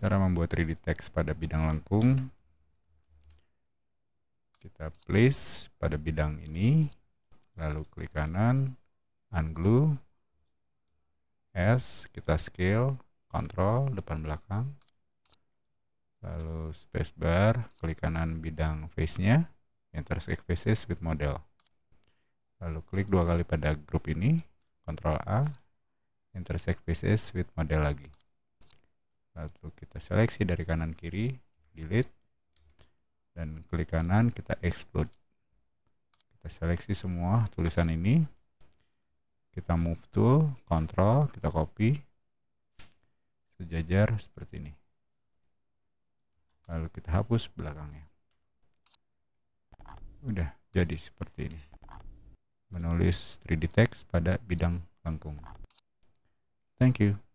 cara membuat 3D text pada bidang lengkung kita place pada bidang ini lalu klik kanan unglue S kita scale control depan belakang lalu spacebar klik kanan bidang face nya intersect faces with model lalu klik dua kali pada grup ini control A intersect faces with model lagi seleksi dari kanan kiri delete dan klik kanan kita explode kita seleksi semua tulisan ini kita move tool control kita copy sejajar seperti ini lalu kita hapus belakangnya udah jadi seperti ini menulis 3D text pada bidang lengkung thank you